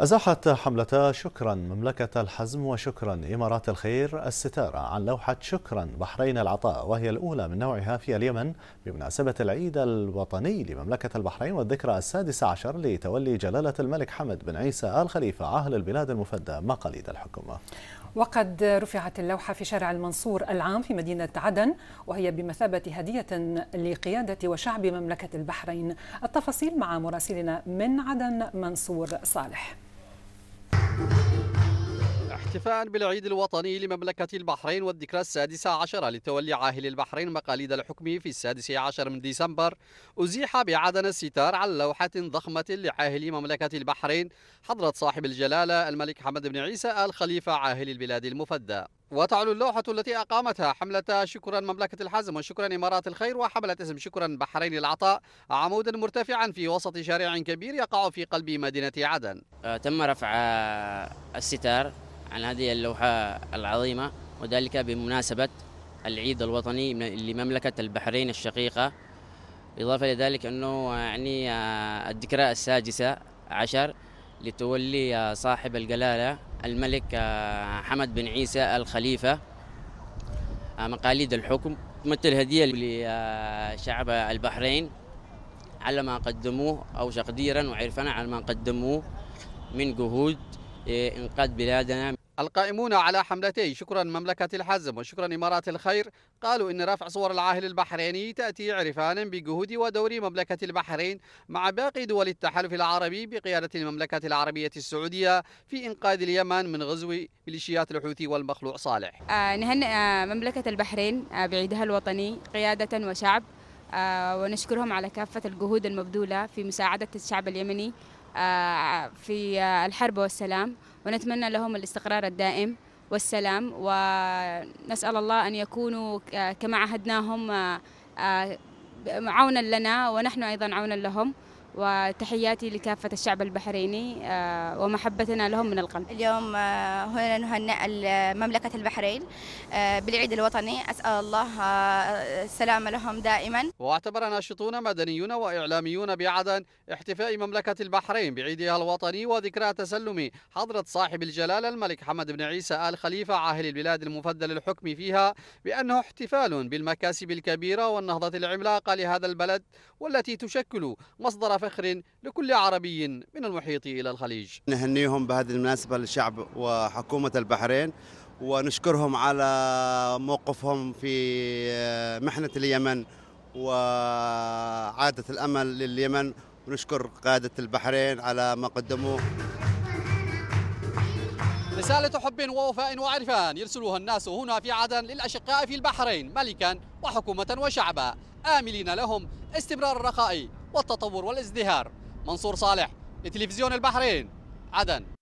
أزاحت حملة شكرا مملكة الحزم وشكرا إمارات الخير الستارة عن لوحة شكرا بحرين العطاء وهي الأولى من نوعها في اليمن بمناسبة العيد الوطني لمملكة البحرين والذكرى السادسة عشر لتولي جلالة الملك حمد بن عيسى آل خليفة عهل البلاد المفدى مقاليد الحكومة وقد رفعت اللوحة في شارع المنصور العام في مدينة عدن وهي بمثابة هدية لقيادة وشعب مملكة البحرين التفاصيل مع مراسلنا من عدن منصور صالح احتفاء بالعيد الوطني لمملكة البحرين والذكرى السادسة عشرة لتولي عاهل البحرين مقاليد الحكم في السادس عشر من ديسمبر أزيح بعدن الستار على لوحة ضخمة لعاهل مملكة البحرين حضرة صاحب الجلالة الملك حمد بن عيسى آل خليفة عاهل البلاد المفدى وتعلو اللوحة التي أقامتها حملة شكرا مملكة الحزم وشكرا إمارات الخير وحملة اسم شكرا بحرين العطاء عمودا مرتفعا في وسط شارع كبير يقع في قلب مدينة عدن آه، تم رفع آه، الستار عن هذه اللوحة العظيمة وذلك بمناسبة العيد الوطني لمملكة البحرين الشقيقة إضافة لذلك أنه يعني آه، الذكرى السادسة عشر لتولي آه، صاحب الجلالة الملك آه، حمد بن عيسى الخليفة مقاليد الحكم تمثل هدية لشعب البحرين على ما قدموه أو تقديرا وعرفنا على ما قدموه من جهود إنقاذ بلادنا القائمون على حملتي شكرا مملكة الحزم وشكرا إمارات الخير قالوا إن رفع صور العاهل البحريني تأتي عرفانا بجهود ودور مملكة البحرين مع باقي دول التحالف العربي بقيادة المملكة العربية السعودية في إنقاذ اليمن من غزو ميليشيات الحوثي والمخلوع صالح آه نهنئ آه مملكة البحرين آه بعيدها الوطني قيادة وشعب آه، ونشكرهم على كافة الجهود المبذولة في مساعدة الشعب اليمني آه، في الحرب والسلام ونتمنى لهم الاستقرار الدائم والسلام ونسأل الله أن يكونوا كما عهدناهم آه، آه، عونا لنا ونحن أيضا عونا لهم وتحياتي لكافة الشعب البحريني آه، ومحبتنا لهم من القلب اليوم آه، هنا نهنئ مملكة البحرين آه، بالعيد الوطني أسأل الله السلامة لهم دائما واعتبر ناشطون مدنيون وإعلاميون بعدن احتفاء مملكة البحرين بعيدها الوطني وذكرى تسلم حضرة صاحب الجلالة الملك حمد بن عيسى آل خليفة عاهل البلاد المفضل الحكم فيها بأنه احتفال بالمكاسب الكبيرة والنهضة العملاقة لهذا البلد والتي تشكل مصدر فخر لكل عربي من المحيط إلى الخليج نهنيهم بهذه المناسبة للشعب وحكومة البحرين ونشكرهم على موقفهم في محنة اليمن وعادة الأمل لليمن ونشكر قادة البحرين على ما قدموه رسالة حب ووفاء وعرفان يرسلها الناس هنا في عدن للأشقاء في البحرين ملكا وحكومة وشعبا آملين لهم استمرار الرخاء والتطور والازدهار منصور صالح لتلفزيون البحرين عدن